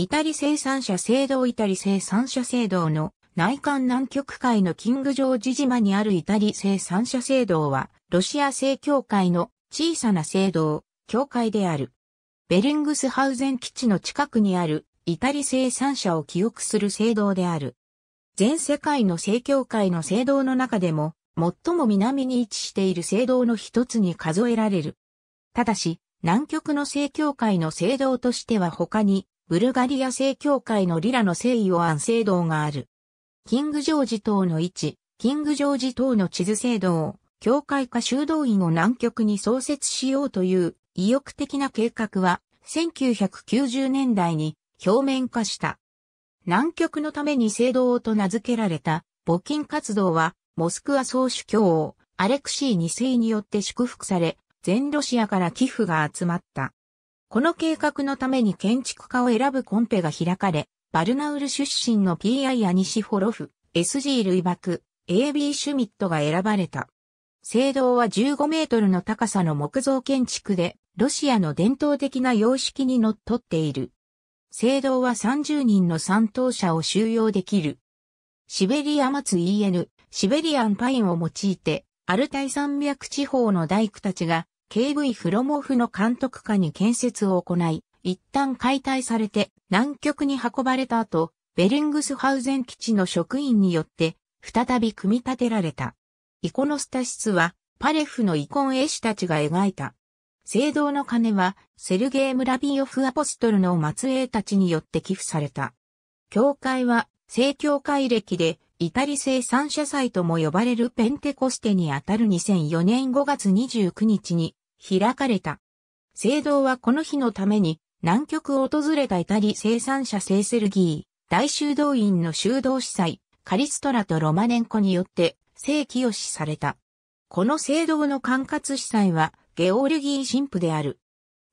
イタリ生産者聖堂イタリ生産者聖堂の内観南極海のキングジョージ島にあるイタリ生産者聖堂は、ロシア正教会の小さな聖堂、教会である。ベリングスハウゼン基地の近くにあるイタリ生産者を記憶する聖堂である。全世界の正教会の聖堂の中でも、最も南に位置している聖堂の一つに数えられる。ただし、南極の正教会の聖堂としては他にブルガリア正教会のリラの聖意を、アン聖堂がある。キングジョージ島の位置、キングジョージ島の地図聖堂、教会化修道院を南極に創設しようという意欲的な計画は1990年代に表面化した。南極のために聖堂と名付けられた募金活動はモスクワ総主教王アレクシー2世によって祝福され、全ロシアから寄付が集まった。この計画のために建築家を選ぶコンペが開かれ、バルナウル出身の PI アニシホロフ、SG ルイバク、AB シュミットが選ばれた。聖堂は15メートルの高さの木造建築で、ロシアの伝統的な様式にのっとっている。聖堂は30人の参当者を収容できる。シベリア松 EN、シベリアンパインを用いて、アルタイ山脈地方の大工たちが KV フロモフの監督下に建設を行い、一旦解体されて南極に運ばれた後、ベリングスハウゼン基地の職員によって再び組み立てられた。イコノスタ室はパレフのイコン絵師たちが描いた。聖堂の鐘はセルゲイ・ムラビオフアポストルの末裔たちによって寄付された。教会は正教会歴でイタリ製三社祭とも呼ばれるペンテコステにあたる2004年5月29日に開かれた。聖堂はこの日のために南極を訪れたイタリ生産者聖セルギー、大修道院の修道司祭、カリストラとロマネンコによって聖をしされた。この聖堂の管轄司祭はゲオルギー神父である。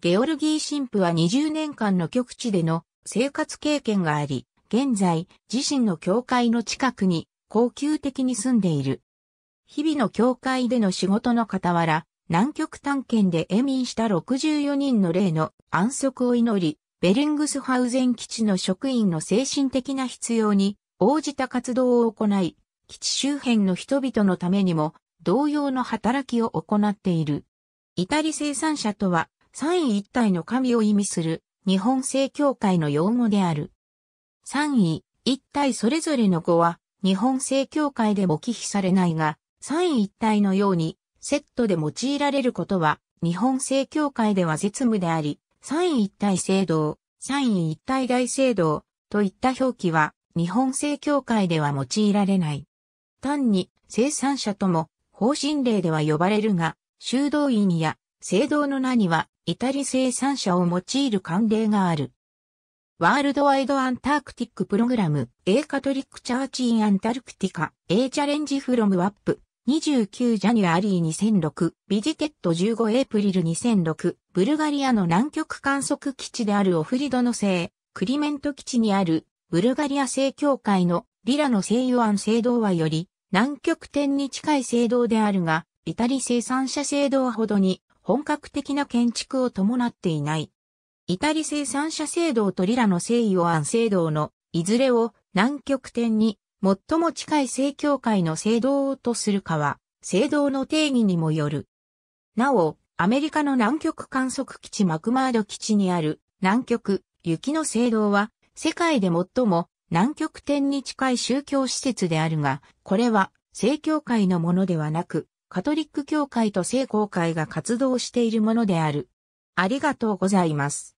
ゲオルギー神父は20年間の極地での生活経験があり、現在自身の教会の近くに高級的に住んでいる。日々の教会での仕事の傍ら、南極探検で永眠した64人の霊の安息を祈り、ベリングスハウゼン基地の職員の精神的な必要に応じた活動を行い、基地周辺の人々のためにも同様の働きを行っている。イタリ生産者とは三位一体の神を意味する日本正教会の用語である。三位一体それぞれの語は日本正教会でも忌避されないが、三位一体のようにセットで用いられることは、日本正教会では絶務であり、三位一体聖堂、三位一体大聖堂といった表記は、日本正教会では用いられない。単に、生産者とも、方針令では呼ばれるが、修道院や聖堂の名には、至り生産者を用いる慣例がある。ワールドワイドアンタークティックプログラム、A カトリックチャーチインアンタルクティカ、A チャレンジフロムワップ、29ジャニュアリー2006、ビジテッド15エイプリル2006、ブルガリアの南極観測基地であるオフリドの聖、クリメント基地にある、ブルガリア正教会のリラの聖ヨアン聖堂はより、南極点に近い聖堂であるが、イタリ生産者聖堂ほどに本格的な建築を伴っていない。イタリ生産者聖堂とリラの聖ヨアン聖堂のいずれを南極点に最も近い正教会の聖堂とするかは、聖堂の定義にもよる。なお、アメリカの南極観測基地マクマード基地にある南極雪の聖堂は世界で最も南極点に近い宗教施設であるが、これは正教会のものではなく、カトリック教会と聖公会が活動しているものである。ありがとうございます。